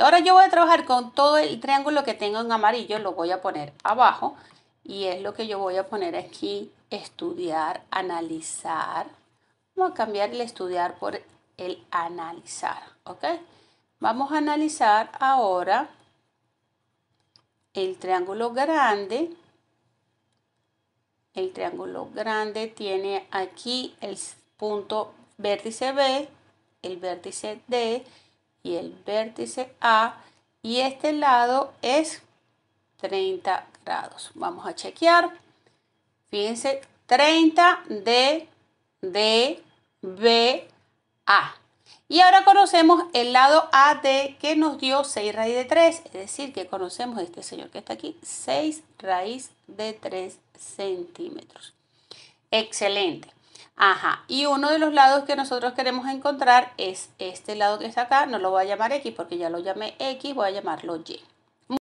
Ahora yo voy a trabajar con todo el triángulo que tengo en amarillo, lo voy a poner abajo y es lo que yo voy a poner aquí, estudiar, analizar. Vamos a cambiar el estudiar por el analizar, ¿ok? Vamos a analizar ahora el triángulo grande. El triángulo grande tiene aquí el punto vértice B, el vértice D y el vértice A y este lado es 30 grados. Vamos a chequear. Fíjense, 30 de D, B, A. Y ahora conocemos el lado AD que nos dio 6 raíz de 3, es decir, que conocemos este señor que está aquí, 6 raíz de 3 centímetros. Excelente. Ajá, y uno de los lados que nosotros queremos encontrar es este lado que está acá, no lo voy a llamar X porque ya lo llamé X, voy a llamarlo Y.